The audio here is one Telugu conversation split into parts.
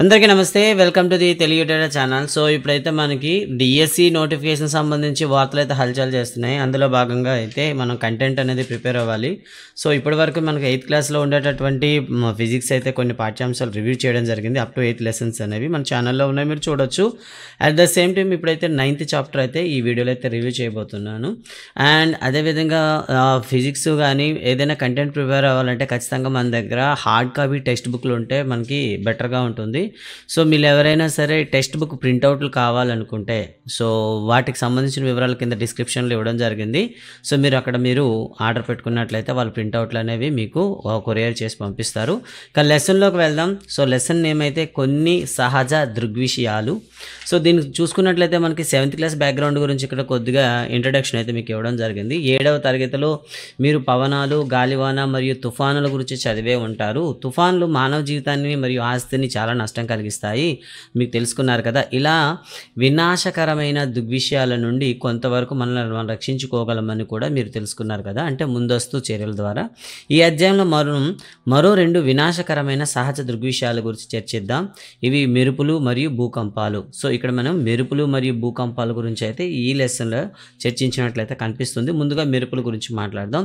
అందరికీ నమస్తే welcome to the Telugu data channel so ఇప్పుడైతే మనకి డిఎస్సి నోటిఫికేషన్ సంబంధించి వార్తలు అయితే హల్చల్ చేస్తున్నాయి అందులో భాగంగా అయితే మనం కంటెంట్ అనేది ప్రిపేర్ అవ్వాలి సో ఇప్పటి వరకు మనకు ఎయిత్ క్లాస్లో ఉండేటటువంటి ఫిజిక్స్ అయితే కొన్ని పాఠ్యాంశాలు రివ్యూ చేయడం జరిగింది అప్ టు ఎయిత్ లెసన్స్ అనేవి మన ఛానల్లో ఉన్నాయి మీరు చూడొచ్చు అట్ ద సేమ్ టైం ఇప్పుడైతే నైన్త్ చాప్టర్ అయితే ఈ వీడియోలో అయితే రివ్యూ చేయబోతున్నాను అండ్ అదేవిధంగా ఫిజిక్స్ కానీ ఏదైనా కంటెంట్ ప్రిపేర్ అవ్వాలంటే ఖచ్చితంగా మన దగ్గర హార్డ్ కాపీ టెక్స్ట్ బుక్లు ఉంటే మనకి బెటర్గా ఉంటుంది సో మీరు ఎవరైనా సరే టెక్స్ట్ బుక్ ప్రింట్అవుట్లు కావాలనుకుంటే సో వాటికి సంబంధించిన వివరాలు కింద డిస్క్రిప్షన్లో ఇవ్వడం జరిగింది సో మీరు అక్కడ మీరు ఆర్డర్ పెట్టుకున్నట్లయితే వాళ్ళు ప్రింట్అవుట్లు అనేవి మీకు కొరియర్ చేసి పంపిస్తారు కానీ లెసన్లోకి వెళ్దాం సో లెసన్ ఏమైతే కొన్ని సహజ దృగ్విషయాలు సో దీన్ని చూసుకున్నట్లయితే మనకి సెవెంత్ క్లాస్ బ్యాక్గ్రౌండ్ గురించి ఇక్కడ కొద్దిగా ఇంట్రడక్షన్ అయితే మీకు ఇవ్వడం జరిగింది ఏడవ తరగతిలో మీరు పవనాలు గాలివాన మరియు తుఫానుల గురించి చదివే ఉంటారు తుఫాన్లు మానవ జీవితాన్ని మరియు ఆస్తిని చాలా నష్టం నష్టం కలిగిస్తాయి మీకు తెలుసుకున్నారు కదా ఇలా వినాశకరమైన దుగ్విషయాల నుండి కొంతవరకు మనల్ని మనం రక్షించుకోగలమని కూడా మీరు తెలుసుకున్నారు కదా అంటే ముందస్తు చర్యల ద్వారా ఈ అధ్యాయంలో మనం మరో రెండు వినాశకరమైన సహజ దృగ్విషయాల గురించి చర్చిద్దాం ఇవి మెరుపులు మరియు భూకంపాలు సో ఇక్కడ మనం మెరుపులు మరియు భూకంపాల గురించి అయితే ఈ లెసన్లో చర్చించినట్లయితే కనిపిస్తుంది ముందుగా మెరుపుల గురించి మాట్లాడదాం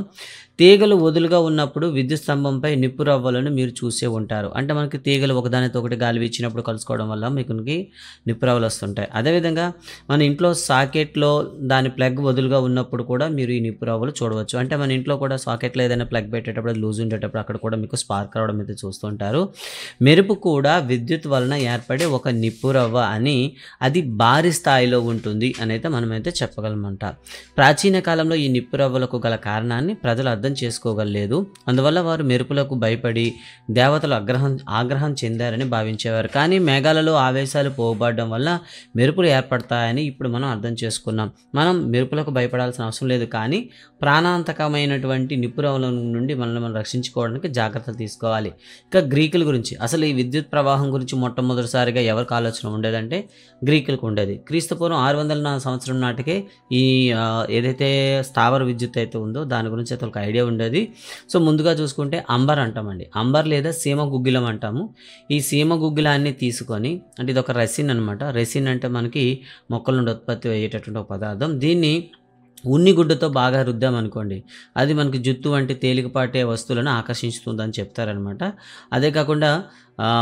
తీగలు వదులుగా ఉన్నప్పుడు విద్యుత్ స్తంభంపై నిప్పు రవ్వలను మీరు చూసే ఉంటారు అంటే మనకి తీగలు ఒకదానితో ఒకటి గాలి అనేవి ఇచ్చినప్పుడు కలుసుకోవడం వల్ల మీకు నిప్పురావులు వస్తుంటాయి అదేవిధంగా మన ఇంట్లో సాకెట్లో దాని ప్లగ్ వదులుగా ఉన్నప్పుడు కూడా మీరు ఈ నిప్పురావులు చూడవచ్చు అంటే మన ఇంట్లో కూడా సాకెట్లో ఏదైనా ప్లగ్ పెట్టేటప్పుడు లూజ్ ఉండేటప్పుడు అక్కడ కూడా మీకు స్పార్క్ రావడం అయితే చూస్తుంటారు మెరుపు కూడా విద్యుత్ వలన ఏర్పడే ఒక నిప్పురవ్వ అని అది భారీ స్థాయిలో ఉంటుంది అనైతే మనమైతే చెప్పగలమంట ప్రాచీన కాలంలో ఈ నిప్పురవ్వలకు గల కారణాన్ని ప్రజలు అర్థం చేసుకోగలలేదు అందువల్ల వారు మెరుపులకు భయపడి దేవతలు ఆగ్రహం ఆగ్రహం చెందారని భావించేవారు చేసేవారు కానీ మేఘాలలో ఆవేశాలు పోగబడడం వల్ల మెరుపులు ఏర్పడతాయని ఇప్పుడు మనం అర్థం చేసుకున్నాం మనం మెరుపులకు భయపడాల్సిన అవసరం లేదు కానీ ప్రాణాంతకమైనటువంటి నిపురవల నుండి మనల్ని మనం రక్షించుకోవడానికి జాగ్రత్త తీసుకోవాలి ఇక గ్రీకుల గురించి అసలు ఈ విద్యుత్ ప్రవాహం గురించి మొట్టమొదటిసారిగా ఎవరికి ఆలోచన ఉండేదంటే గ్రీకులకు ఉండేది క్రీస్తుపూర్వం ఆరు వందల సంవత్సరం నాటికే ఈ ఏదైతే స్థావర విద్యుత్ అయితే ఉందో దాని గురించి అయితే ఒక ఐడియా ఉండేది సో ముందుగా చూసుకుంటే అంబర్ అంటామండి అంబర్ లేదా సీమ గుగ్గిలం అంటాము ఈ సీమ గుగ్గిలం గుగ్గులాన్ని తీసుకొని అంటే ఇది ఒక రెసిన్ అనమాట రెసిన్ అంటే మనకి మొక్కల నుండి ఉత్పత్తి అయ్యేటటువంటి ఒక పదార్థం దీన్ని ఉన్ని గుడ్డతో బాగా రుద్దాం అనుకోండి అది మనకి జుత్తు వంటి తేలికపాటే వస్తువులను ఆకర్షిస్తుందని చెప్తారనమాట అదే కాకుండా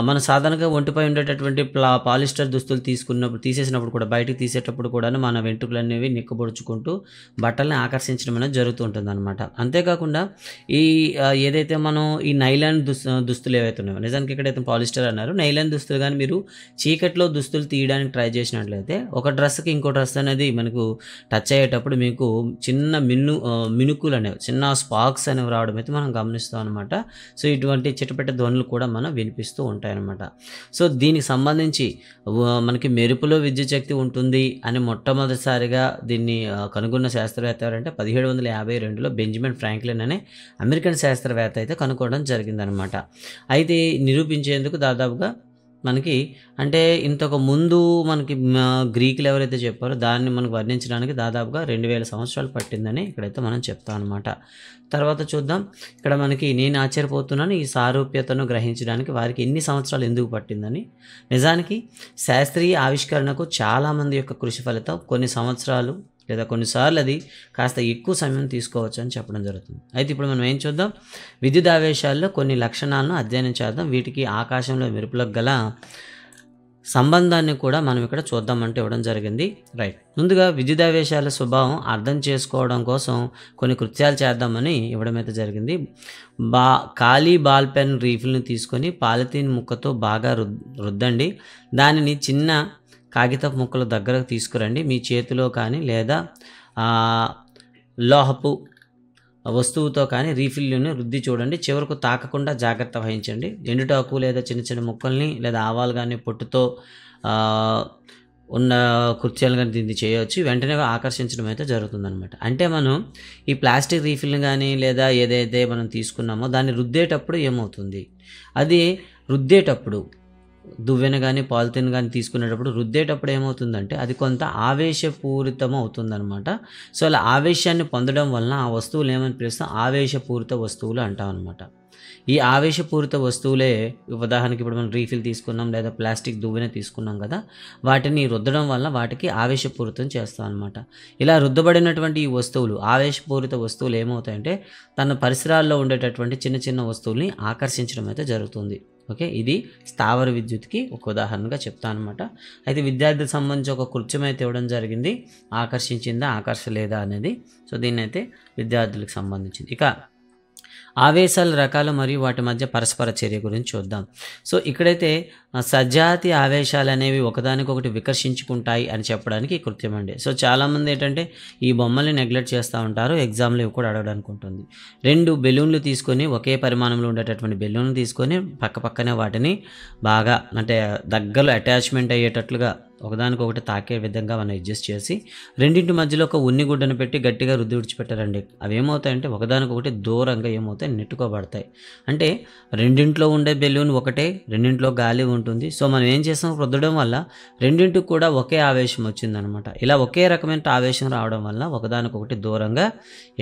మన సాధారణంగా ఒంటిపై ఉండేటటువంటి ప్లా పాలిస్టర్ దుస్తులు తీసుకున్నప్పుడు తీసేసినప్పుడు కూడా బయటకు తీసేటప్పుడు కూడా మన వెంట్రుకలు అనేవి నిక్కబొడుచుకుంటూ బట్టల్ని ఆకర్షించడం అనేది జరుగుతూ ఉంటుంది అనమాట అంతేకాకుండా ఈ ఏదైతే మనం ఈ నైలాన్ దుస్ దుస్తులు ఏవైతే ఉన్నాయో నిజానికి ఇక్కడైతే పాలిస్టర్ అన్నారు నైలాన్ దుస్తులు కానీ మీరు చీకట్లో దుస్తులు తీయడానికి ట్రై చేసినట్లయితే ఒక డ్రెస్కి ఇంకో డ్రెస్ అనేది మనకు టచ్ అయ్యేటప్పుడు మీకు చిన్న మిన్ను మినుకులు అనేవి చిన్న స్పాక్స్ అనేవి రావడం అయితే మనం గమనిస్తాం అనమాట సో ఇటువంటి చిటపెట్ట ధ్వనులు కూడా మనం వినిపిస్తూ వస్తూ ఉంటాయన్నమాట సో దీనికి సంబంధించి మనకి మెరుపులో విద్యుత్ శక్తి ఉంటుంది అని మొట్టమొదటిసారిగా దీన్ని కనుగొన్న శాస్త్రవేత్త ఎవరంటే పదిహేడు వందల యాభై రెండులో బెంజమిన్ ఫ్రాంక్లిన్ అనే అమెరికన్ శాస్త్రవేత్త అయితే కనుక్కోవడం జరిగిందనమాట అయితే నిరూపించేందుకు దాదాపుగా మనకి అంటే ఇంతకు ముందు మనకి గ్రీకులు ఎవరైతే చెప్పారో దాన్ని మనకు వర్ణించడానికి దాదాపుగా రెండు వేల సంవత్సరాలు పట్టిందని ఇక్కడైతే మనం చెప్తాం అనమాట తర్వాత చూద్దాం ఇక్కడ మనకి నేను ఆశ్చర్యపోతున్నాను ఈ సారూప్యతను గ్రహించడానికి వారికి ఎన్ని సంవత్సరాలు ఎందుకు పట్టిందని నిజానికి శాస్త్రీయ ఆవిష్కరణకు చాలామంది యొక్క కృషి ఫలితం కొన్ని సంవత్సరాలు లేదా కొన్నిసార్లు అది కాస్త ఎక్కువ సమయం తీసుకోవచ్చు అని చెప్పడం జరుగుతుంది అయితే ఇప్పుడు మనం ఏం చూద్దాం విద్యుత్ ఆవేశాల్లో కొన్ని లక్షణాలను అధ్యయనం చేద్దాం వీటికి ఆకాశంలో మెరుపులకు గల సంబంధాన్ని కూడా మనం ఇక్కడ చూద్దామంటే ఇవ్వడం జరిగింది రైట్ ముందుగా విద్యుదావేశాల స్వభావం అర్థం చేసుకోవడం కోసం కొన్ని కృత్యాలు చేద్దామని ఇవ్వడం అయితే జరిగింది బా ఖాళీ బాల్ పెన్ రీఫిల్ని తీసుకొని పాలిథీన్ ముక్కతో బాగా రుద్ రుద్దండి దానిని చిన్న కాగితపు ముక్కలు దగ్గరకు తీసుకురండి మీ చేతిలో కానీ లేదా లోహపు వస్తువుతో కానీ రీఫిల్ని రుద్ది చూడండి చివరకు తాకకుండా జాగ్రత్త వహించండి ఎండుటాకు లేదా చిన్న చిన్న ముక్కల్ని లేదా ఆవాలు కానీ పొట్టుతో ఉన్న కుర్చీలు కానీ దీన్ని చేయవచ్చు వెంటనే ఆకర్షించడం అయితే జరుగుతుందనమాట అంటే మనం ఈ ప్లాస్టిక్ రీఫిల్ని కానీ లేదా ఏదైతే మనం తీసుకున్నామో దాన్ని రుద్దేటప్పుడు ఏమవుతుంది అది రుద్దేటప్పుడు దువ్వెన కానీ పాలిథిన్ కానీ తీసుకునేటప్పుడు రుద్దేటప్పుడు ఏమవుతుందంటే అది కొంత ఆవేశపూరితం అవుతుందన్నమాట సో అలా ఆవేశాన్ని పొందడం వలన ఆ వస్తువులు ఏమని పిలుస్తాం ఆవేశపూరిత వస్తువులు అంటాం అనమాట ఈ ఆవేశపూరిత వస్తువులే ఉదాహరణకి ఇప్పుడు మనం రీఫిల్ తీసుకున్నాం లేదా ప్లాస్టిక్ దువ్వెన తీసుకున్నాం కదా వాటిని రుద్దడం వల్ల వాటికి ఆవేశపూరితం చేస్తాం అనమాట ఇలా రుద్దబడినటువంటి ఈ వస్తువులు ఆవేశపూరిత వస్తువులు ఏమవుతాయంటే తన పరిసరాల్లో ఉండేటటువంటి చిన్న చిన్న వస్తువుల్ని ఆకర్షించడం అయితే జరుగుతుంది ఓకే ఇది స్థావర విద్యుత్కి ఒక ఉదాహరణగా చెప్తాను అనమాట అయితే విద్యార్థి సంబంధించి ఒక కృత్యం అయితే ఇవ్వడం జరిగింది ఆకర్షించిందా ఆకర్షలేదా అనేది సో దీన్ని అయితే విద్యార్థులకు సంబంధించింది ఇక ఆవేశాల రకాలు మరియు వాటి మధ్య పరస్పర చర్య గురించి చూద్దాం సో ఇక్కడైతే సజాతి ఆవేశాలు అనేవి ఒకదానికొకటి వికర్షించుకుంటాయి అని చెప్పడానికి కృత్యం అండి సో చాలామంది ఏంటంటే ఈ బొమ్మల్ని నెగ్లెక్ట్ చేస్తూ ఉంటారు ఎగ్జామ్లు ఇవి కూడా అడగడానికి ఉంటుంది రెండు బెలూన్లు తీసుకొని ఒకే పరిమాణంలో ఉండేటటువంటి బెలూన్లు తీసుకొని పక్కపక్కనే వాటిని బాగా అంటే దగ్గరలో అటాచ్మెంట్ అయ్యేటట్లుగా ఒకదానికొకటి తాకే విధంగా మనం అడ్జస్ట్ చేసి రెండింటి మధ్యలో ఒక ఉన్ని గుడ్డను పెట్టి గట్టిగా రుద్ది విడిచిపెట్టారండి అవి ఏమవుతాయంటే ఒకదానికొకటి దూరంగా ఏమవుతాయి నెట్టుకోబడతాయి అంటే రెండింట్లో ఉండే బెలూన్ ఒకటే రెండింట్లో గాలి ఉంటుంది సో మనం ఏం చేసాం రుద్దడం వల్ల రెండింటికి కూడా ఒకే ఆవేశం వచ్చిందనమాట ఇలా ఒకే రకమైన ఆవేశం రావడం వల్ల ఒకదానికొకటి దూరంగా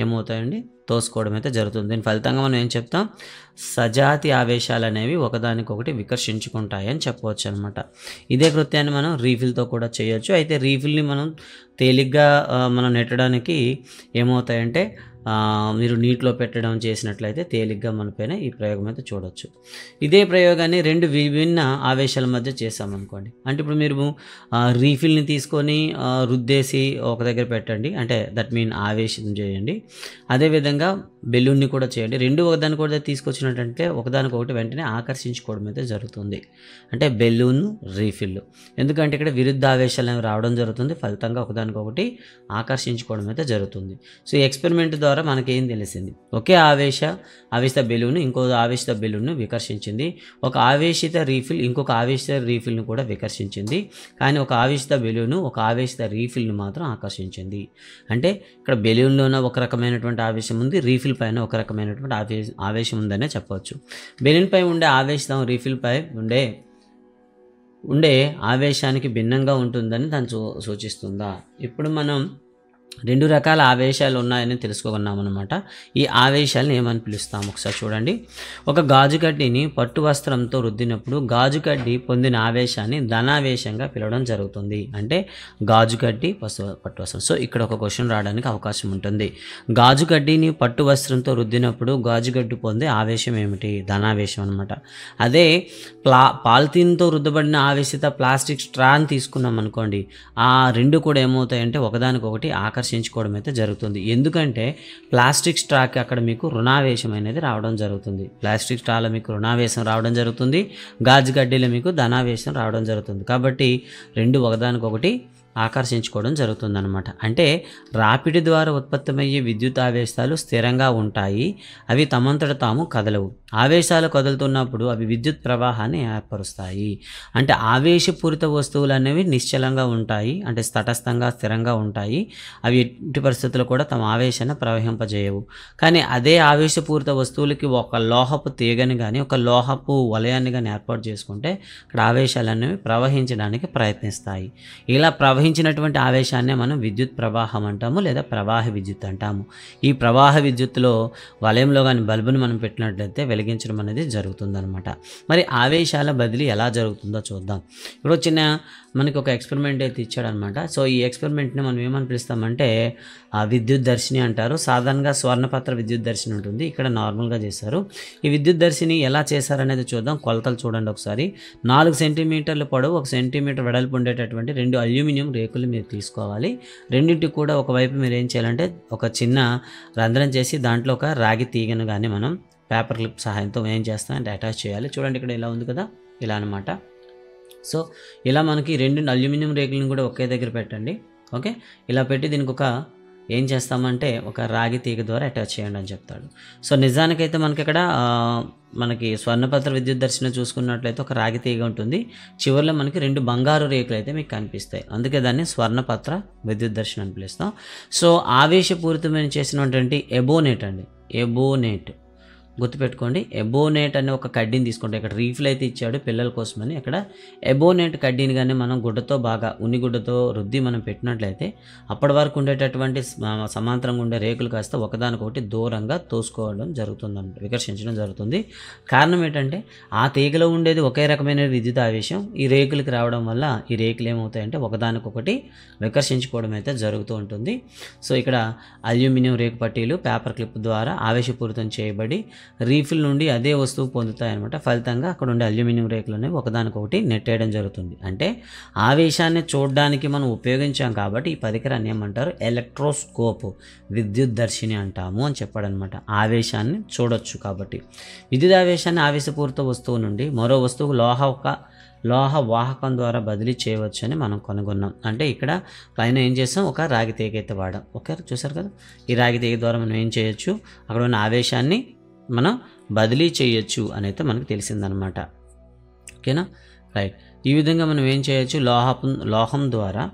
ఏమవుతాయండి తోసుకోవడం అయితే జరుగుతుంది దీని ఫలితంగా మనం ఏం చెప్తాం సజాతి ఆవేశాలు అనేవి ఒకదానికొకటి వికర్షించుకుంటాయని చెప్పవచ్చు అనమాట ఇదే కృత్యాన్ని మనం రీఫిల్తో కూడా చేయొచ్చు అయితే రీఫిల్ని మనం తేలిగ్గా మనం నెట్టడానికి ఏమవుతాయంటే మీరు నీటిలో పెట్టడం చేసినట్లయితే తేలిగ్గా మన పైన ఈ ప్రయోగం అయితే చూడవచ్చు ఇదే ప్రయోగాన్ని రెండు విభిన్న ఆవేశాల మధ్య చేసామనుకోండి అంటే ఇప్పుడు మీరు రీఫిల్ని తీసుకొని రుద్దేసి ఒక దగ్గర పెట్టండి అంటే దట్ మీన్ ఆవేశం చేయండి అదేవిధంగా బెలూన్ని కూడా చేయండి రెండు ఒకదాని కూడా తీసుకొచ్చినట్టంటే ఒకదానికొకటి వెంటనే ఆకర్షించుకోవడం అయితే జరుగుతుంది అంటే బెలూన్ రీఫిల్ ఎందుకంటే ఇక్కడ విరుద్ధ ఆవేశాలు రావడం జరుగుతుంది ఫలితంగా ఒకదానికొకటి ఆకర్షించుకోవడం అయితే జరుగుతుంది సో ఎక్స్పెరిమెంట్ ద్వారా ద్వారా మనకేం తెలిసింది ఒకే ఆవేశ ఆవేశ బెలూన్ ఇంకో ఆవేశిత బెలూన్ను వికర్షించింది ఒక ఆవేశిత రీఫిల్ ఇంకొక ఆవేశ రీఫిల్ను కూడా వికర్షించింది కానీ ఒక ఆవేశ బెలూను ఒక ఆవేశిత రీఫిల్ను మాత్రం ఆకర్షించింది అంటే ఇక్కడ బెలూన్లోన ఒక రకమైనటువంటి ఆవేశం ఉంది రీఫిల్ పైన ఒక రకమైనటువంటి ఆవేశ ఆవేశం ఉందనే చెప్పవచ్చు బెలూన్ పై ఉండే ఆవేశం రీఫిల్ పై ఉండే ఉండే ఆవేశానికి భిన్నంగా ఉంటుందని తను సూచిస్తుందా ఇప్పుడు మనం రెండు రకాల ఆవేశాలు ఉన్నాయని తెలుసుకున్నాం అనమాట ఈ ఆవేశాలను ఏమని పిలుస్తాం ఒకసారి చూడండి ఒక గాజు కడ్డీని పట్టు వస్త్రంతో రుద్దినప్పుడు గాజు కడ్డీ పొందిన ఆవేశాన్ని ధనావేశంగా పిలవడం జరుగుతుంది అంటే గాజు కడ్డీ పట్టు వస్త్రం సో ఇక్కడ ఒక క్వశ్చన్ రావడానికి అవకాశం ఉంటుంది గాజు కడ్డీని పట్టు వస్త్రంతో రుద్దినప్పుడు గాజు గడ్డి పొందే ఆవేశం ఏమిటి ధనావేశం అనమాట అదే ప్లా పాలిథీన్తో రుద్దబడిన ఆవేశిత ప్లాస్టిక్ స్ట్రాన్ తీసుకున్నాం అనుకోండి ఆ రెండు కూడా ఏమవుతాయంటే ఒకదానికొకటి ఆకర్షణ ఆకర్షించుకోవడం అయితే జరుగుతుంది ఎందుకంటే ప్లాస్టిక్ స్టాక్ అక్కడ మీకు రుణావేశం అనేది రావడం జరుగుతుంది ప్లాస్టిక్ స్ట్రాలో మీకు రుణావేశం రావడం జరుగుతుంది గాజు గడ్డీలో మీకు ధనావేశం రావడం జరుగుతుంది కాబట్టి రెండు ఒకదానికొకటి ఆకర్షించుకోవడం జరుగుతుందన్నమాట అంటే రాపిడి ద్వారా ఉత్పత్తమయ్యే విద్యుత్ ఆవేశాలు స్థిరంగా ఉంటాయి అవి తమంతట తాము కదలవు ఆవేశాలు కదులుతున్నప్పుడు అవి విద్యుత్ ప్రవాహాన్ని ఏర్పరుస్తాయి అంటే ఆవేశపూరిత వస్తువులు అనేవి నిశ్చలంగా ఉంటాయి అంటే తటస్థంగా స్థిరంగా ఉంటాయి అవి ఎట్టి పరిస్థితుల్లో కూడా తమ ఆవేశాన్ని ప్రవహింపజేయవు కానీ అదే ఆవేశపూరిత వస్తువులకి ఒక లోహపు తీగని కానీ ఒక లోహపు వలయాన్ని కానీ ఏర్పాటు చేసుకుంటే ఇక్కడ ఆవేశాలు అనేవి ప్రవహించడానికి ప్రయత్నిస్తాయి ఇలా ప్రవహించ ప్రవహించినటువంటి ఆవేశాన్నే మనం విద్యుత్ ప్రవాహం అంటాము లేదా ప్రవాహ విద్యుత్ అంటాము ఈ ప్రవాహ విద్యుత్తులో వలయంలో కానీ బల్బును మనం పెట్టినట్లయితే వెలిగించడం అనేది జరుగుతుందనమాట మరి ఆవేశాల బదిలీ ఎలా జరుగుతుందో చూద్దాం ఇప్పుడు చిన్న మనకి ఒక ఎక్స్పెరిమెంట్ అయితే ఇచ్చాడనమాట సో ఈ ఎక్స్పెరిమెంట్ని మనం ఏమని పిలుస్తామంటే ఆ విద్యుత్ దర్శిని అంటారు సాధారణంగా స్వర్ణపత్ర విద్యుత్ దర్శిని ఉంటుంది ఇక్కడ నార్మల్గా చేశారు ఈ విద్యుత్ దర్శిని ఎలా చేశారనేది చూద్దాం కొలతలు చూడండి ఒకసారి నాలుగు సెంటీమీటర్లు పొడవు ఒక సెంటీమీటర్ వెడల్పు ఉండేటటువంటి రెండు అల్యూమినియం రేకులు మీరు తీసుకోవాలి రెండింటికి కూడా ఒకవైపు మీరు ఏం చేయాలంటే ఒక చిన్న రంధ్రం చేసి దాంట్లో ఒక రాగి తీగను కానీ మనం పేపర్ క్లిప్ సహాయంతో ఏం చేస్తామంటే అటాచ్ చేయాలి చూడండి ఇక్కడ ఇలా ఉంది కదా ఇలా అనమాట సో ఇలా మనకి రెండు అల్యూమినియం రేకులను కూడా ఒకే దగ్గర పెట్టండి ఓకే ఇలా పెట్టి దీనికి ఒక ఏం చేస్తామంటే ఒక రాగి తీగ ద్వారా అటాచ్ చేయండి అని చెప్తాడు సో నిజానికైతే మనకి ఇక్కడ మనకి స్వర్ణపత్ర విద్యుత్ దర్శనం చూసుకున్నట్లయితే ఒక రాగి తీగ ఉంటుంది చివరిలో మనకి రెండు బంగారు రేకులు అయితే మీకు కనిపిస్తాయి అందుకే దాన్ని స్వర్ణపత్ర విద్యుత్ దర్శనం అని పిలుస్తాం సో ఆవేశపూరితమైన చేసినటువంటి ఎబోనేట్ అండి ఎబోనేట్ గుర్తుపెట్టుకోండి ఎబోనేట్ అనే ఒక కడ్డీని తీసుకుంటే ఇక్కడ రీఫిల్ అయితే ఇచ్చాడు పిల్లల కోసమని అక్కడ ఎబోనేట్ కడ్డీని కానీ మనం గుడ్డతో బాగా ఉన్ని గుడ్డతో రుద్ది మనం పెట్టినట్లయితే అప్పటి వరకు ఉండేటటువంటి సమాంతరంగా ఉండే రేకులు కాస్త ఒకదానికొకటి దూరంగా తోసుకోవడం జరుగుతుందంట వికర్షించడం జరుగుతుంది కారణం ఏంటంటే ఆ తీగలో ఉండేది ఒకే రకమైన విద్యుత్ ఆవేశం ఈ రేకులకి రావడం వల్ల ఈ రేకులు ఏమవుతాయంటే ఒకదానికొకటి వికర్షించుకోవడం అయితే జరుగుతూ ఉంటుంది సో ఇక్కడ అల్యూమినియం రేకు పట్టీలు పేపర్ క్లిప్ ద్వారా ఆవేశపూరితం చేయబడి రీఫిల్ నుండి అదే వస్తువు పొందుతాయన్నమాట ఫలితంగా అక్కడ ఉండే అల్యూమినియం రేకులు అనేవి ఒకదానికొకటి నెట్టేయడం జరుగుతుంది అంటే ఆవేశాన్ని చూడడానికి మనం ఉపయోగించాం కాబట్టి ఈ పరికరాన్ని ఏమంటారు ఎలక్ట్రోస్కోప్ విద్యుత్ దర్శిని అంటాము అని చెప్పాడనమాట ఆవేశాన్ని చూడొచ్చు కాబట్టి విద్యుత్ ఆవేశాన్ని ఆవేశపూరిత వస్తువు నుండి మరో వస్తువు లోహ ఒక లోహ వాహకం ద్వారా బదిలీ చేయవచ్చు అని మనం కనుగొన్నాం అంటే ఇక్కడ పైన ఏం చేస్తాం ఒక రాగి తీగ అయితే వాడాం ఓకే చూసారు కదా ఈ రాగి తీగ ద్వారా మనం ఏం చేయొచ్చు అక్కడ ఉన్న ఆవేశాన్ని మనం బదిలీ చేయొచ్చు అనేది మనకు తెలిసిందనమాట ఓకేనా రైట్ ఈ విధంగా మనం ఏం చేయొచ్చు లోహపు లోహం ద్వారా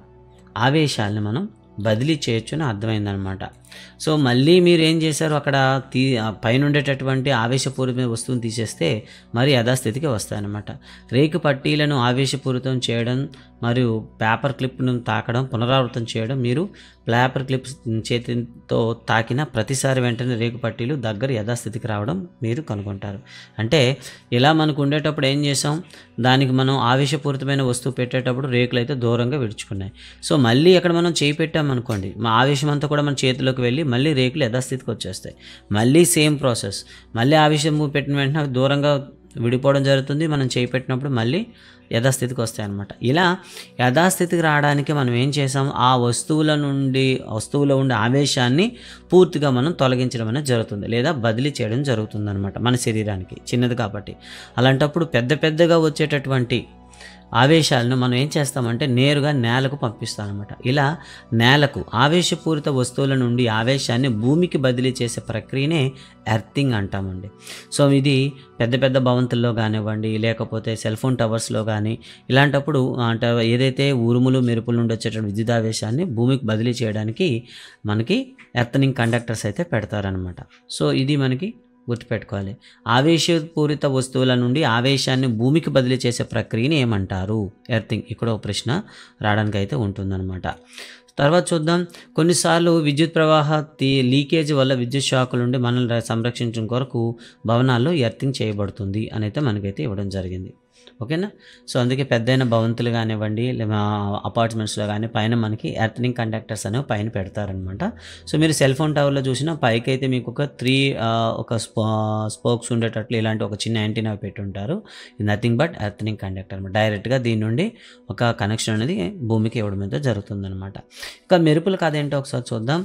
ఆవేశాలను మనం బదిలీ అని అర్థమైందనమాట సో మళ్ళీ మీరు ఏం చేశారు అక్కడ తీ పైన ఉండేటటువంటి ఆవేశపూరితమైన వస్తువుని తీసేస్తే మరి యథాస్థితికి వస్తాయన్నమాట రేకు పట్టీలను ఆవేశపూరితం చేయడం మరియు పేపర్ క్లిప్ను తాకడం పునరావృతం చేయడం మీరు పేపర్ క్లిప్ చేతితో తాకిన ప్రతిసారి వెంటనే రేకు పట్టీలు దగ్గర యథాస్థితికి రావడం మీరు కనుగొంటారు అంటే ఇలా మనకు ఉండేటప్పుడు ఏం చేసాం దానికి మనం ఆవేశపూరితమైన వస్తువు పెట్టేటప్పుడు రేకులు అయితే దూరంగా విడుచుకున్నాయి సో మళ్ళీ అక్కడ మనం చేయి పెట్టామనుకోండి మా ఆవేశం అంతా కూడా మన చేతిలోకి వెళ్ళి మళ్ళీ రేకులు యథాస్థితికి వచ్చేస్తాయి మళ్ళీ సేమ్ ప్రాసెస్ మళ్ళీ ఆవేశం పెట్టిన వెంటనే దూరంగా విడిపోవడం జరుగుతుంది మనం చేయి పెట్టినప్పుడు మళ్ళీ యథాస్థితికి వస్తాయన్నమాట ఇలా యథాస్థితికి రావడానికి మనం ఏం చేసాము ఆ వస్తువుల నుండి వస్తువులో ఉండే ఆవేశాన్ని పూర్తిగా మనం తొలగించడం అనేది జరుగుతుంది లేదా బదిలీ చేయడం జరుగుతుంది అనమాట మన శరీరానికి చిన్నది కాబట్టి అలాంటప్పుడు పెద్ద పెద్దగా వచ్చేటటువంటి ఆవేశాలను మనం ఏం చేస్తామంటే నేరుగా నేలకు పంపిస్తాం అనమాట ఇలా నేలకు ఆవేశపూరిత వస్తువుల నుండి ఆవేశాన్ని భూమికి బదిలీ చేసే ప్రక్రియనే ఎర్తింగ్ అంటామండి సో ఇది పెద్ద పెద్ద భవంతుల్లో కానివ్వండి లేకపోతే సెల్ ఫోన్ టవర్స్లో కానీ ఇలాంటప్పుడు అంటే ఏదైతే ఉరుములు మెరుపుల నుండి వచ్చేటువంటి విద్యుదావేశాన్ని భూమికి బదిలీ చేయడానికి మనకి ఎర్తనింగ్ కండక్టర్స్ అయితే పెడతారనమాట సో ఇది మనకి గుర్తుపెట్టుకోవాలి ఆవేశపూరిత వస్తువుల నుండి ఆవేశాన్ని భూమికి బదిలీ చేసే ప్రక్రియని ఏమంటారు ఎర్థింగ్ ఇక్కడ ఒక ప్రశ్న రావడానికి అయితే ఉంటుందన్నమాట తర్వాత చూద్దాం కొన్నిసార్లు విద్యుత్ ప్రవాహ లీకేజ్ వల్ల విద్యుత్ షాకుల నుండి మనల్ని సంరక్షించడం కొరకు భవనాల్లో ఎర్థింగ్ చేయబడుతుంది అనైతే మనకైతే ఇవ్వడం జరిగింది ఓకేనా సో అందుకే పెద్దైన భవంతులు కానివ్వండి అపార్ట్మెంట్స్లో కానీ పైన మనకి ఎర్త్నింగ్ కండక్టర్స్ అనేవి పైన పెడతారనమాట సో మీరు సెల్ ఫోన్ టవర్లో చూసినా పైకి అయితే మీకు ఒక త్రీ ఒక స్పోక్స్ ఉండేటట్లు ఇలాంటి ఒక చిన్న యాంటీనా పెట్టుంటారు నథింగ్ బట్ ఎర్త్నింగ్ కండక్టర్ అనమాట డైరెక్ట్గా దీని నుండి ఒక కనెక్షన్ అనేది భూమికి ఇవ్వడం అయితే జరుగుతుందనమాట ఇంకా మెరుపుల కథ ఏంటో ఒకసారి చూద్దాం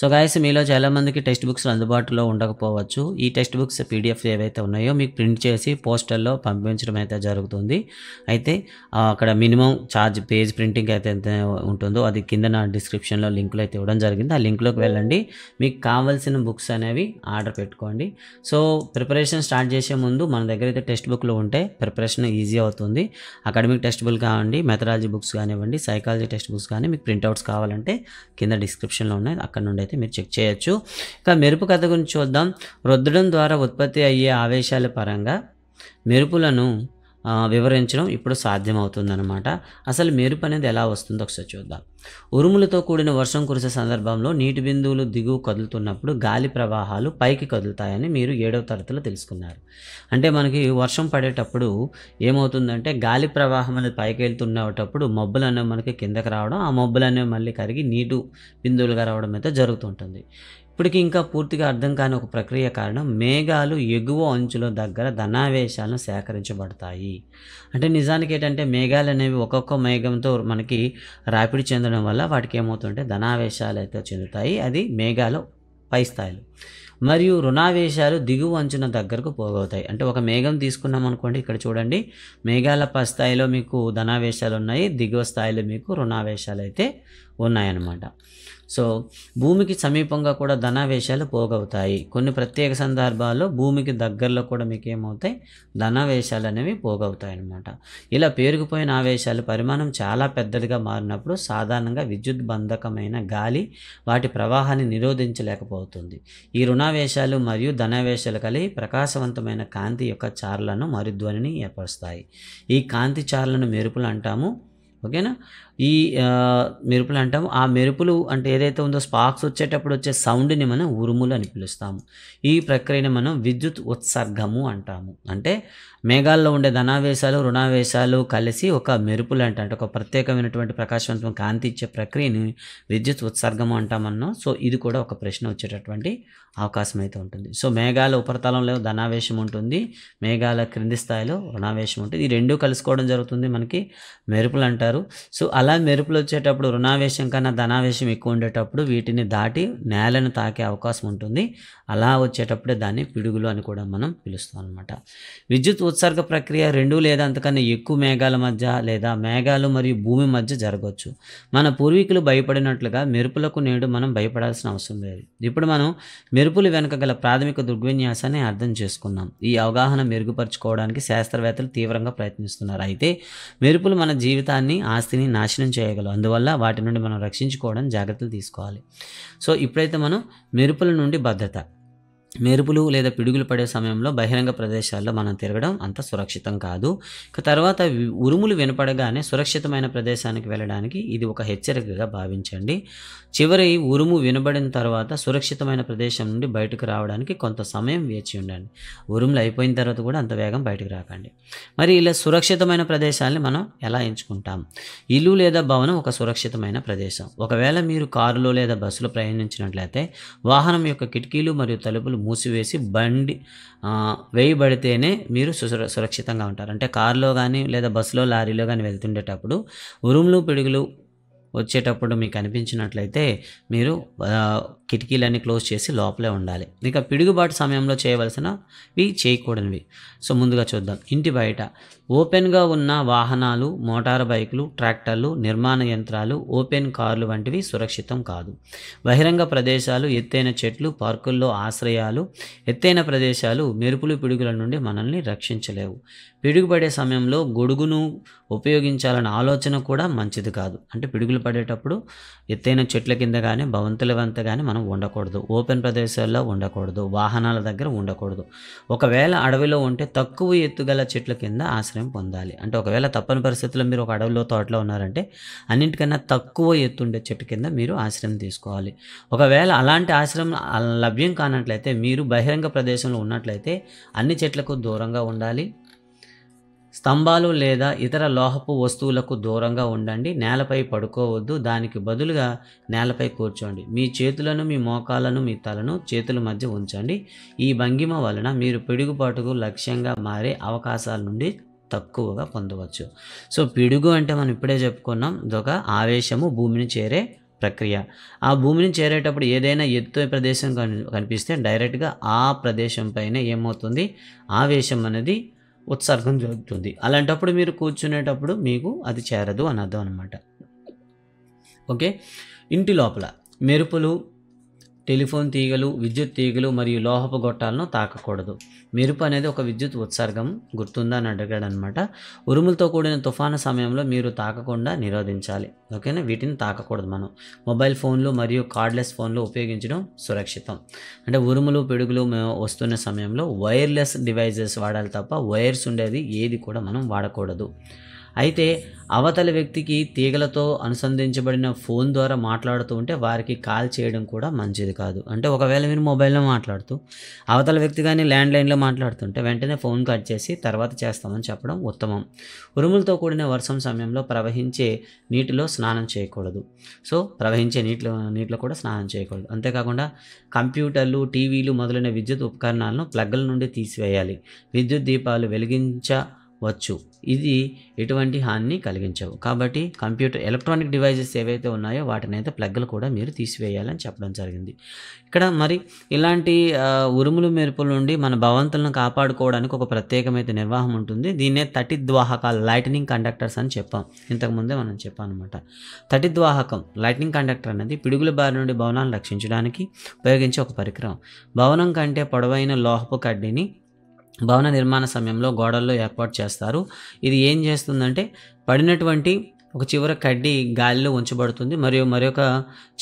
సో గాయస్ మీలో చాలామందికి టెక్స్ట్ బుక్స్ అందుబాటులో ఉండకపోవచ్చు ఈ టెక్స్ట్ బుక్స్ పీడిఎఫ్ ఏవైతే ఉన్నాయో మీకు ప్రింట్ చేసి పోస్టల్లో పంపించడం అయితే జరుగుతుంది అయితే అక్కడ మినిమం ఛార్జ్ పేజ్ ప్రింటింగ్ అయితే ఎంత ఉంటుందో అది కింద నా డిస్క్రిప్షన్లో లింకులు అయితే ఇవ్వడం జరిగింది ఆ లింక్లోకి వెళ్ళండి మీకు కావాల్సిన బుక్స్ అనేవి ఆర్డర్ పెట్టుకోండి సో ప్రిపరేషన్ స్టార్ట్ చేసే ముందు మన దగ్గర అయితే టెక్స్ట్ బుక్లు ఉంటే ప్రిపరేషన్ ఈజీ అవుతుంది అకాడమిక్ టెక్స్ట్ బుక్ కావండి మెథడాలజీ బుక్స్ కానివ్వండి సైకాలజీ టెక్స్ట్ బుక్స్ కానీ మీకు ప్రింట్అవుట్స్ కావాలంటే కింద డిస్క్రిప్షన్లో ఉన్నాయి అక్కడ నుండి అయితే మీరు చెక్ చేయొచ్చు ఇక మెరుపు కథ గురించి చూద్దాం రుద్దడం ద్వారా ఉత్పత్తి అయ్యే ఆవేశాల పరంగా మెరుపులను వివరించడం ఇప్పుడు సాధ్యమవుతుందన్నమాట అసలు మెరుపు అనేది ఎలా వస్తుందో ఒకసారి చూద్దాం ఉరుములతో కూడిన వర్షం కురిసే సందర్భంలో నీటి బిందువులు దిగువ కదులుతున్నప్పుడు గాలి ప్రవాహాలు పైకి కదులుతాయని మీరు ఏడవ తరగతిలో తెలుసుకున్నారు అంటే మనకి వర్షం పడేటప్పుడు ఏమవుతుందంటే గాలి ప్రవాహం అనేది పైకి వెళ్తున్నప్పుడు మబ్బులు అనేవి మనకి కిందకి రావడం ఆ మబ్బులు అనేవి మళ్ళీ కరిగి నీటి బిందువులుగా రావడం అయితే జరుగుతుంటుంది ఇప్పటికి ఇంకా పూర్తిగా అర్థం కాని ఒక ప్రక్రియ కారణం మేఘాలు ఎగువ అంచుల దగ్గర ధనావేశాలను సేకరించబడతాయి అంటే నిజానికి ఏంటంటే మేఘాలు అనేవి ఒక్కొక్క మేఘంతో మనకి రాపిడి చెందడం వల్ల వాటికి ఏమవుతుంటే ధనావేశాలు అయితే చెందుతాయి అది మేఘాలు పై స్థాయిలు మరియు రుణావేశాలు దిగువ అంచున దగ్గరకు పోగవుతాయి అంటే ఒక మేఘం తీసుకున్నాం అనుకోండి ఇక్కడ చూడండి మేఘాల పై స్థాయిలో మీకు ధనావేశాలు ఉన్నాయి దిగువ స్థాయిలో మీకు రుణావేశాలు అయితే ఉన్నాయన్నమాట సో భూమికి సమీపంగా కూడా ధనావేశాలు పోగవుతాయి కొన్ని ప్రత్యేక సందర్భాల్లో భూమికి దగ్గరలో కూడా మీకు ఏమవుతాయి ధనావేశాలు అనేవి పోగవుతాయి అన్నమాట ఇలా పేరుకుపోయిన ఆవేశాలు పరిమాణం చాలా పెద్దదిగా మారినప్పుడు సాధారణంగా విద్యుత్ బంధకమైన గాలి వాటి ప్రవాహాన్ని నిరోధించలేకపోతుంది ఈ రుణావేశాలు మరియు ధనావేశాలు కలిగి ప్రకాశవంతమైన కాంతి యొక్క చార్లను మరుధ్వనిని ఏర్పరుస్తాయి ఈ కాంతి చార్లను మెరుపులు అంటాము ఓకేనా ఈ మెరుపులు అంటాము ఆ మెరుపులు అంటే ఏదైతే ఉందో స్పార్క్స్ వచ్చేటప్పుడు వచ్చే సౌండ్ని మనం ఉరుములు అని పిలుస్తాము ఈ ప్రక్రియని మనం విద్యుత్ ఉత్సర్గము అంటాము అంటే మేఘాల్లో ఉండే ధనావేశాలు రుణావేశాలు కలిసి ఒక మెరుపులు అంటే అంటే ఒక ప్రత్యేకమైనటువంటి ప్రకాశవంతం కాంతి ఇచ్చే ప్రక్రియని విద్యుత్ ఉత్సర్గము అంటామన్నా సో ఇది కూడా ఒక ప్రశ్న వచ్చేటటువంటి అవకాశం అయితే ఉంటుంది సో మేఘాల ఉపరితలంలో ధనావేశం ఉంటుంది మేఘాల క్రింది స్థాయిలో రుణావేశం ఉంటుంది ఈ రెండూ కలుసుకోవడం జరుగుతుంది మనకి మెరుపులు అంటారు సో ఆ అలా మెరుపులు వచ్చేటప్పుడు రుణావేశం కన్నా ధనావేశం ఎక్కువ ఉండేటప్పుడు వీటిని దాటి నేలను తాకే అవకాశం ఉంటుంది అలా వచ్చేటప్పుడే దాన్ని పిడుగులు అని కూడా మనం పిలుస్తాం అనమాట విద్యుత్ ఉత్సర్గ ప్రక్రియ రెండు లేదా అంతకన్నా ఎక్కువ మేఘాల మధ్య లేదా మేఘాలు మరియు భూమి మధ్య జరగవచ్చు మన పూర్వీకులు భయపడినట్లుగా మెరుపులకు నేడు మనం భయపడాల్సిన అవసరం లేదు ఇప్పుడు మనం మెరుపులు వెనుక గల ప్రాథమిక దుర్విన్యాసాన్ని అర్థం చేసుకున్నాం ఈ అవగాహన మెరుగుపరచుకోవడానికి శాస్త్రవేత్తలు తీవ్రంగా ప్రయత్నిస్తున్నారు అయితే మెరుపులు మన జీవితాన్ని ఆస్తిని నాశ నాశనం చేయగలవు అందువల్ల వాటి నుండి మనం రక్షించుకోవడం జాగ్రత్తలు తీసుకోవాలి సో ఇప్పుడైతే మనం మెరుపుల నుండి భద్రత మెరుపులు లేదా పిడుగులు పడే సమయంలో బహిరంగ ప్రదేశాల్లో మనం తిరగడం అంత సురక్షితం కాదు తర్వాత ఉరుములు వినపడగానే సురక్షితమైన ప్రదేశానికి వెళ్ళడానికి ఇది ఒక హెచ్చరికగా భావించండి చివరి ఉరుము వినబడిన తర్వాత సురక్షితమైన ప్రదేశం నుండి బయటకు రావడానికి కొంత సమయం వేచి ఉండండి ఉరుములు అయిపోయిన తర్వాత కూడా అంత వేగం బయటకు రాకండి మరి ఇలా సురక్షితమైన ప్రదేశాలని మనం ఎలా ఎంచుకుంటాం ఇల్లు లేదా భవనం ఒక సురక్షితమైన ప్రదేశం ఒకవేళ మీరు కారులో లేదా బస్సులో ప్రయాణించినట్లయితే వాహనం యొక్క కిటికీలు మరియు తలుపులు మూసివేసి బండి వేయబడితేనే మీరు సుర సురక్షితంగా ఉంటారు అంటే కారులో కానీ లేదా బస్సులో లారీలో కానీ వెళ్తుండేటప్పుడు ఉరుములు పిడుగులు వచ్చేటప్పుడు మీకు అనిపించినట్లయితే మీరు కిటికీలన్నీ క్లోజ్ చేసి లోపలే ఉండాలి ఇక పిడుగుబాటు సమయంలో చేయవలసినవి చేయకూడనివి సో ముందుగా చూద్దాం ఇంటి బయట ఓపెన్గా ఉన్న వాహనాలు మోటార్ బైకులు ట్రాక్టర్లు నిర్మాణ యంత్రాలు ఓపెన్ కార్లు వంటివి సురక్షితం కాదు బహిరంగ ప్రదేశాలు ఎత్తైన చెట్లు పార్కుల్లో ఆశ్రయాలు ఎత్తైన ప్రదేశాలు మెరుపులు పిడుగుల నుండి మనల్ని రక్షించలేవు పిడుగుపడే సమయంలో గొడుగును ఉపయోగించాలన్న ఆలోచన కూడా మంచిది కాదు అంటే పిడుగులు పడేటప్పుడు ఎత్తైన చెట్ల కింద కానీ భవంతుల వంత కానీ మనం ఉండకూడదు ఓపెన్ ప్రదేశాల్లో ఉండకూడదు వాహనాల దగ్గర ఉండకూడదు ఒకవేళ అడవిలో ఉంటే తక్కువ ఎత్తుగల చెట్ల కింద ఆశ్రయం ఆశ్రయం పొందాలి అంటే ఒకవేళ తప్పని పరిస్థితుల్లో మీరు ఒక అడవిలో తోటలో ఉన్నారంటే అన్నింటికన్నా తక్కువ ఎత్తుండే చెట్టు కింద మీరు ఆశ్రయం తీసుకోవాలి ఒకవేళ అలాంటి ఆశ్రయం లభ్యం కానట్లయితే మీరు బహిరంగ ప్రదేశంలో ఉన్నట్లయితే అన్ని చెట్లకు దూరంగా ఉండాలి స్తంభాలు లేదా ఇతర లోహపు వస్తువులకు దూరంగా ఉండండి నేలపై పడుకోవద్దు దానికి బదులుగా నేలపై కూర్చోండి మీ చేతులను మీ మోకాలను మీ తలను చేతుల మధ్య ఉంచండి ఈ భంగిమ వలన మీరు పిడుగుపాటుకు లక్ష్యంగా మారే అవకాశాల నుండి తక్కువగా పొందవచ్చు సో పిడుగు అంటే మనం ఇప్పుడే చెప్పుకున్నాం ఇదొక ఆవేశము భూమిని చేరే ప్రక్రియ ఆ భూమిని చేరేటప్పుడు ఏదైనా ఎత్తు ప్రదేశం కనిపిస్తే డైరెక్ట్గా ఆ ప్రదేశం పైన ఏమవుతుంది ఆవేశం అనేది ఉత్సర్గం జరుగుతుంది అలాంటప్పుడు మీరు కూర్చునేటప్పుడు మీకు అది చేరదు అని అర్థం అనమాట ఓకే ఇంటి లోపల మెరుపులు టెలిఫోన్ తీగలు విద్యుత్ తీగలు మరియు లోహపు గొట్టాలను తాకకూడదు మెరుపు అనేది ఒక విద్యుత్ ఉత్సర్గం గుర్తుందా అని అడిగాడు అనమాట ఉరుములతో కూడిన తుఫాను సమయంలో మీరు తాకకుండా నిరోధించాలి ఓకేనా వీటిని తాకకూడదు మనం మొబైల్ ఫోన్లు మరియు కార్డ్లెస్ ఫోన్లు ఉపయోగించడం సురక్షితం అంటే ఉరుములు పిడుగులు వస్తున్న సమయంలో వైర్లెస్ డివైజెస్ వాడాలి తప్ప వైర్స్ ఉండేది ఏది కూడా మనం వాడకూడదు అయితే అవతలి వ్యక్తికి తీగలతో అనుసంధించబడిన ఫోన్ ద్వారా మాట్లాడుతూ ఉంటే వారికి కాల్ చేయడం కూడా మంచిది కాదు అంటే ఒకవేళ మీరు మొబైల్లో మాట్లాడుతూ అవతల వ్యక్తి కానీ ల్యాండ్లైన్లో మాట్లాడుతుంటే వెంటనే ఫోన్ కట్ చేసి తర్వాత చేస్తామని చెప్పడం ఉత్తమం ఉరుములతో కూడిన వర్షం సమయంలో ప్రవహించే నీటిలో స్నానం చేయకూడదు సో ప్రవహించే నీటిలో నీటిలో కూడా స్నానం చేయకూడదు అంతేకాకుండా కంప్యూటర్లు టీవీలు మొదలైన విద్యుత్ ఉపకరణాలను ప్లగ్ల నుండి తీసివేయాలి విద్యుత్ దీపాలు వెలిగించ వచ్చు ఇది ఎటువంటి హాని కలిగించవు కాబట్టి కంప్యూటర్ ఎలక్ట్రానిక్ డివైజెస్ ఏవైతే ఉన్నాయో వాటిని అయితే ప్లగ్లు కూడా మీరు తీసివేయాలని చెప్పడం జరిగింది ఇక్కడ మరి ఇలాంటి ఉరుములు మెరుపుల నుండి మన భవంతులను కాపాడుకోవడానికి ఒక ప్రత్యేకమైన నిర్వాహం ఉంటుంది దీన్నే తటిద్వాహకాలు లైట్నింగ్ కండక్టర్స్ అని చెప్పాం ఇంతకుముందే మనం చెప్పాం అనమాట తటిద్వాహకం లైటనింగ్ కండక్టర్ అనేది పిడుగుల బారి నుండి భవనాన్ని రక్షించడానికి ఉపయోగించే ఒక పరికరం భవనం కంటే పొడవైన లోహపు కడ్డీని భవన నిర్మాణ సమయంలో గోడల్లో ఏర్పాటు చేస్తారు ఇది ఏం చేస్తుందంటే పడినటువంటి ఒక చివర కడ్డీ గాలిలో ఉంచబడుతుంది మరియు మరొక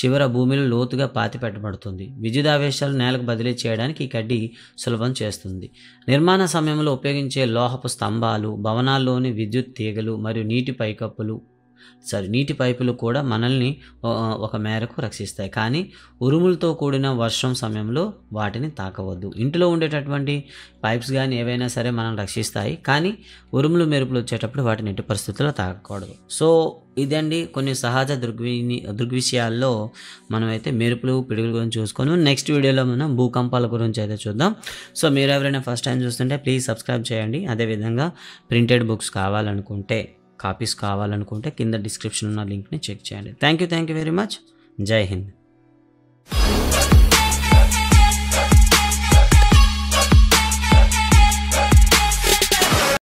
చివర భూమిలో లోతుగా పాతి పెట్టబడుతుంది విద్యుదావేశాలు నేలకు బదిలీ చేయడానికి ఈ కడ్డీ సులభం చేస్తుంది నిర్మాణ సమయంలో ఉపయోగించే లోహపు స్తంభాలు భవనాల్లోని విద్యుత్ తీగలు మరియు నీటి పైకప్పులు సారీ నీటి పైపులు కూడా మనల్ని ఒక మేరకు రక్షిస్తాయి కానీ ఉరుములతో కూడిన వర్షం సమయంలో వాటిని తాకవద్దు ఇంట్లో ఉండేటటువంటి పైప్స్ కానీ ఏవైనా సరే మనం రక్షిస్తాయి కానీ ఉరుములు మెరుపులు వచ్చేటప్పుడు వాటిని ఎట్టి పరిస్థితుల్లో తాకకూడదు సో ఇదండి కొన్ని సహజ దృగ్వి దృగ్విషయాల్లో మనమైతే మెరుపులు పిడుగుల గురించి చూసుకొని నెక్స్ట్ వీడియోలో మనం భూకంపాల గురించి అయితే చూద్దాం సో మీరు ఎవరైనా ఫస్ట్ టైం చూస్తుంటే ప్లీజ్ సబ్స్క్రైబ్ చేయండి అదేవిధంగా ప్రింటెడ్ బుక్స్ కావాలనుకుంటే కాపీస్ కావాలనుకుంటే కింద డిస్క్రిప్షన్ ఉన్న లింక్ని చెక్ చేయండి thank you thank you very much జై హింద్